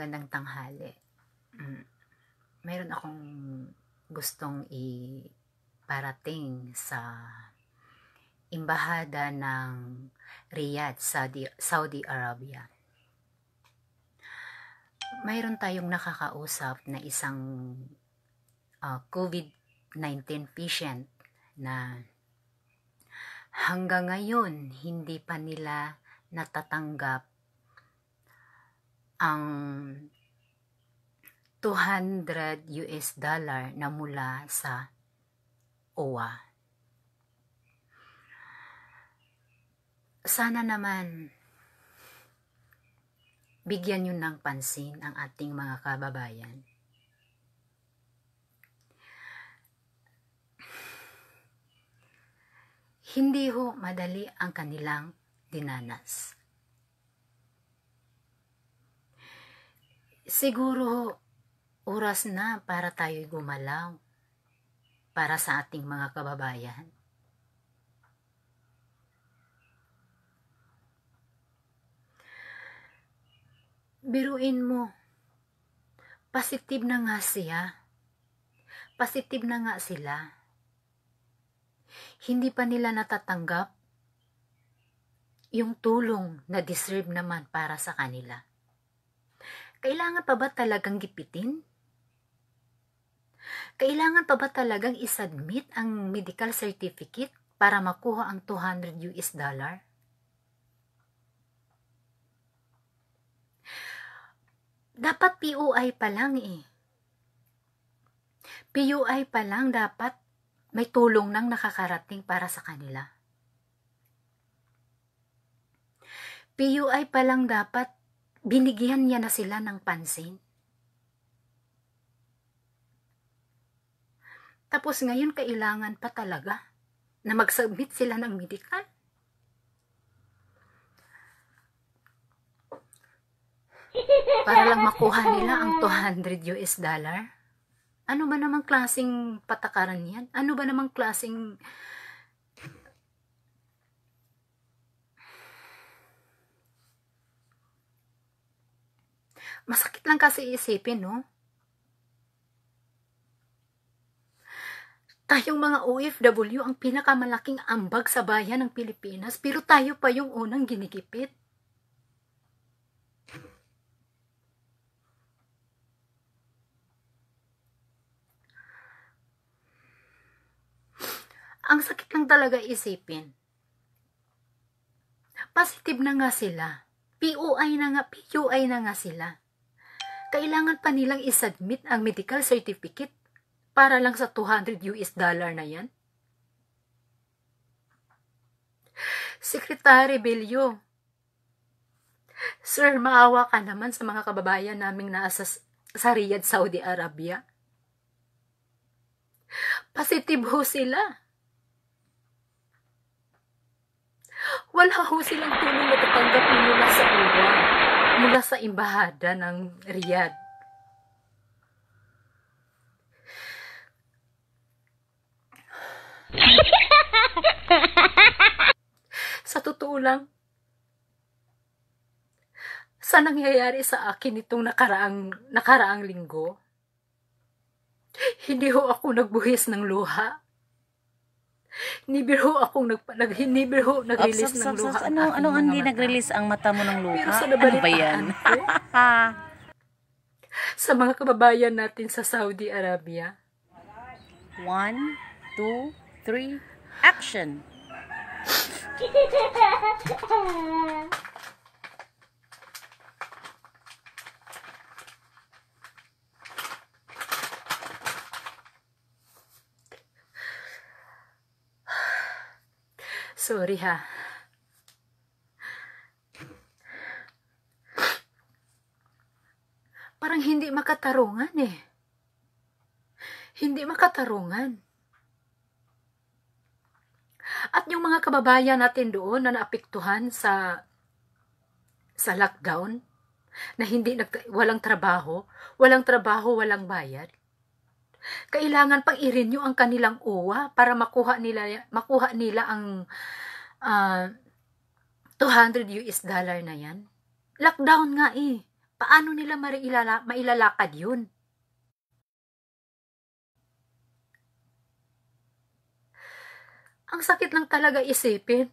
magandang tanghali. Mm. Mayroon akong gustong iparating sa imbahada ng Riyadh, Saudi, Saudi Arabia. Mayroon tayong nakakausap na isang uh, ah, COVID-19 patient na hanggang ngayon hindi pa nila natatanggap ang 200 US dollar na mula sa OWA. Sana naman bigyan nyo ng pansin ang ating mga kababayan. Hindi ho madali ang kanilang dinanas. Siguro, oras na para tayo'y gumalaw para sa ating mga kababayan. Biruin mo, positive na nga siya. Positive na nga sila. Hindi pa nila natatanggap yung tulong na deserve naman para sa kanila. Kailangan pa ba talagang gipitin? Kailangan pa ba talagang isubmit ang medical certificate para makuha ang 200 US dollar? Dapat POI pa lang eh. PUI pa lang dapat may tulong nang nakakarating para sa kanila. PUI pa lang dapat binigyan niya na sila ng pansin. Tapos ngayon kailangan pa talaga na mag-submit sila ng medical. Para lang makuha nila ang 200 US dollar. Ano ba namang klasing patakaran yan? Ano ba namang klasing Masakit lang kasi isipin, no? Tayong mga OFW ang pinakamalaking ambag sa bayan ng Pilipinas pero tayo pa yung unang ginigipit. Ang sakit lang talaga isipin. Positive na nga sila. POI na nga, PUI na nga sila kailangan pa nilang isubmit ang medical certificate para lang sa 200 US dollar na yan? Sekretary Belio, Sir, maawa ka naman sa mga kababayan naming nasa sa Riyadh, Saudi Arabia. Positive ho sila. Wala ho silang tulong matatanggap ng mula sa imbahada ng Riyadh. sa totoo lang, sa nangyayari sa akin itong nakaraang, nakaraang linggo, hindi ho ako nagbuhis ng luha. Nibiro akong nagpalag, nibiro nag-release ng luha. Ups, ano, anong hindi nag-release ang mata mo ng luha? Pero sa ano ba yan? sa mga kababayan natin sa Saudi Arabia. 1 2 3 action! Sorry ha. Parang hindi makatarungan eh. Hindi makatarungan. At yung mga kababayan natin doon na naapektuhan sa sa lockdown na hindi nag, walang trabaho, walang trabaho, walang bayad kailangan pang i-renew ang kanilang OWA para makuha nila makuha nila ang uh, 200 US dollar na 'yan. Lockdown nga eh. Paano nila mailala, mailalakad 'yun? Ang sakit lang talaga isipin.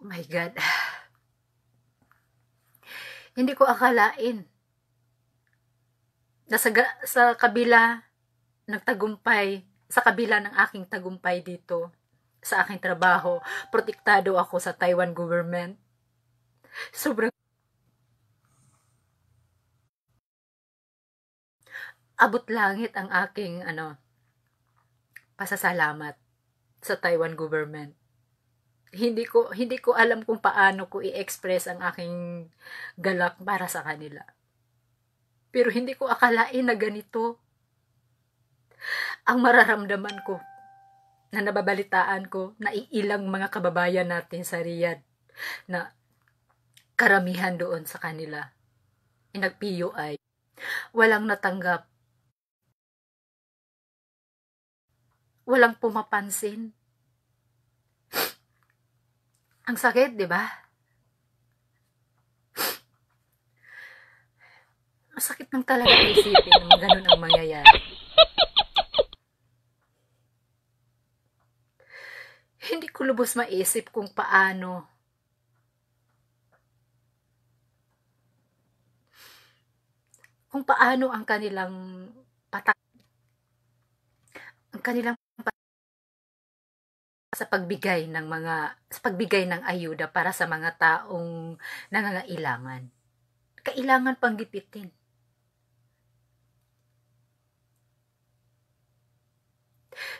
Oh my God hindi ko akalain. Na sa, sa kabila ng tagumpay, sa kabila ng aking tagumpay dito, sa aking trabaho, protektado ako sa Taiwan government. Sobrang abot langit ang aking ano pasasalamat sa Taiwan government hindi ko hindi ko alam kung paano ko i-express ang aking galak para sa kanila. Pero hindi ko akalain na ganito ang mararamdaman ko na nababalitaan ko na iilang mga kababayan natin sa Riyadh na karamihan doon sa kanila inagpiyo ay walang natanggap walang pumapansin ang sakit, di ba? Masakit nang talaga isipin na ganun ang mangyayari. Hindi ko lubos maisip kung paano kung paano ang kanilang patak ang kanilang sa pagbigay ng mga sa pagbigay ng ayuda para sa mga taong nangangailangan. Kailangan pang gipitin.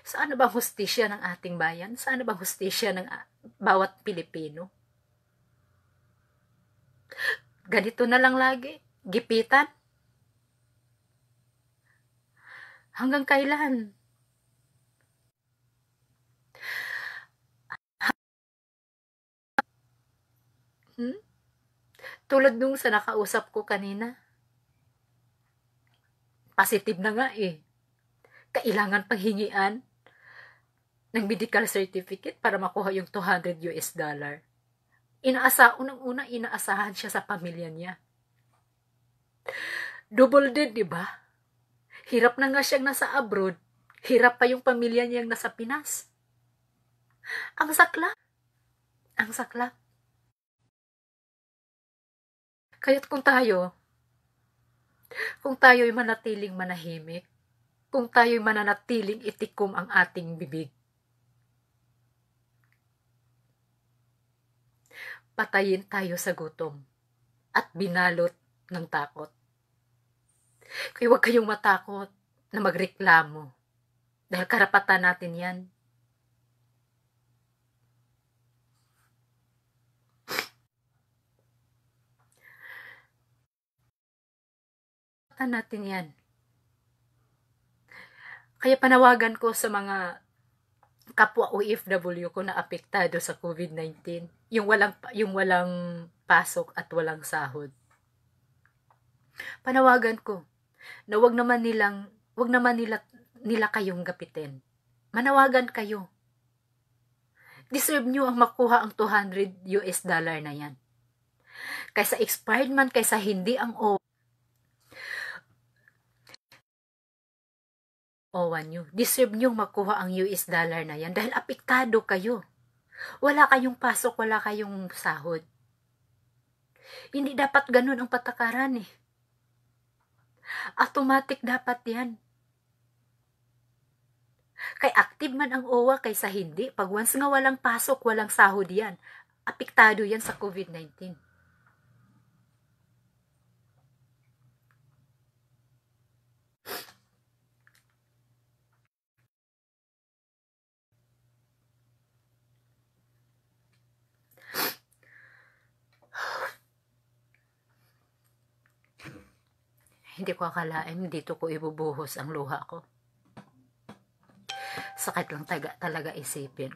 Saan ba hustisya ng ating bayan? Saan ba hustisya ng ah, bawat Pilipino? Ganito na lang lagi, gipitan. Hanggang kailan? Hmm? Tulad nung sa nakausap ko kanina. Positive na nga eh. Kailangan panghingian ng medical certificate para makuha yung 200 US dollar. Inaasa, unang-una inaasahan siya sa pamilya niya. Double dead, di ba? Hirap na nga siyang nasa abroad. Hirap pa yung pamilya niyang nasa Pinas. Ang sakla. Ang sakla. Kaya't kung tayo, kung tayo'y manatiling manahimik, kung tayo'y mananatiling itikom ang ating bibig, patayin tayo sa gutom at binalot ng takot. Kaya huwag kayong matakot na magreklamo dahil karapatan natin yan. Tan natin yan. Kaya panawagan ko sa mga kapwa OFW ko na apektado sa COVID-19, yung walang yung walang pasok at walang sahod. Panawagan ko na wag naman nilang wag naman nila nila kayong gapitin. Manawagan kayo. Deserve nyo ang makuha ang 200 US dollar na yan. Kaysa expired man, kaysa hindi ang oras. owa nyo. Deserve nyong makuha ang US dollar na yan dahil apektado kayo. Wala kayong pasok, wala kayong sahod. Hindi dapat ganun ang patakaran eh. Automatic dapat yan. Kay active man ang OWA kaysa hindi. Pag once nga walang pasok, walang sahod yan. Apektado yan sa COVID-19. Hindi ko akalain dito ko ibubuhos ang luha ko. Sakit lang taga, talaga isipin.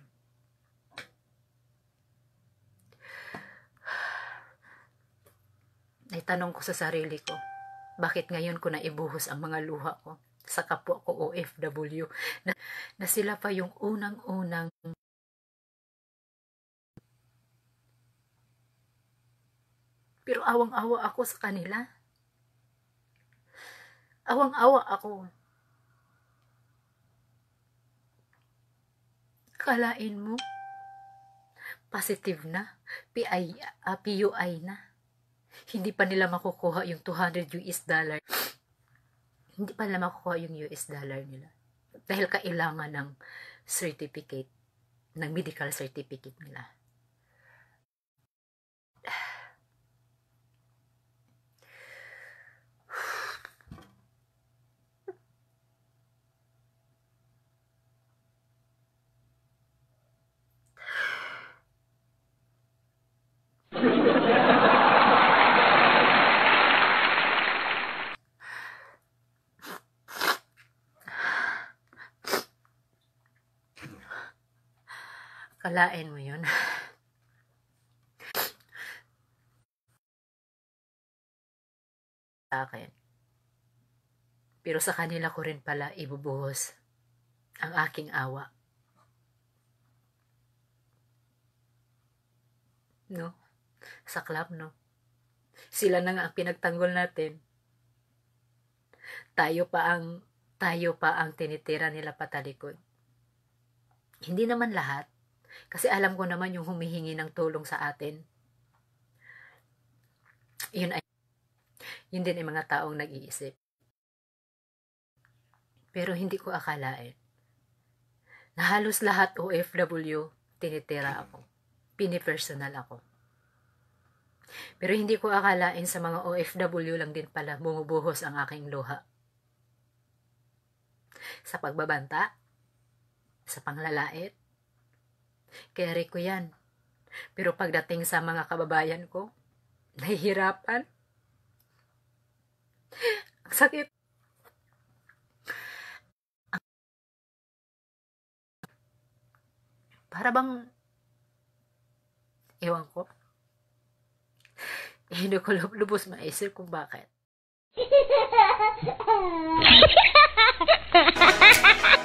Ay tanong ko sa sarili ko, bakit ngayon ko na ibuhos ang mga luha ko? Sa kapwa ko OFW na, na sila pa yung unang-unang Pero awang-awa ako sa kanila Awang-awa ako. Kalain mo, positive na, PI, uh, ah, PUI na. Hindi pa nila makukuha yung 200 US dollar. Hindi pa nila makukuha yung US dollar nila. Dahil kailangan ng certificate, ng medical certificate nila. Palain mo yun. sa akin. Pero sa kanila ko rin pala ibubuhos ang aking awa. No? Sa club, no? Sila na nga ang pinagtanggol natin. Tayo pa ang tayo pa ang tinitira nila patalikod. Hindi naman lahat, kasi alam ko naman yung humihingi ng tulong sa atin. Yun ay yun din ay mga taong nag-iisip. Pero hindi ko akalain na halos lahat OFW tinitira ako. Pinipersonal ako. Pero hindi ko akalain sa mga OFW lang din pala bumubuhos ang aking luha. Sa pagbabanta, sa panglalait, carry ko yan. Pero pagdating sa mga kababayan ko, nahihirapan. Ang sakit. Para bang, ewan ko, eh, hindi ko lubos maisip kung bakit.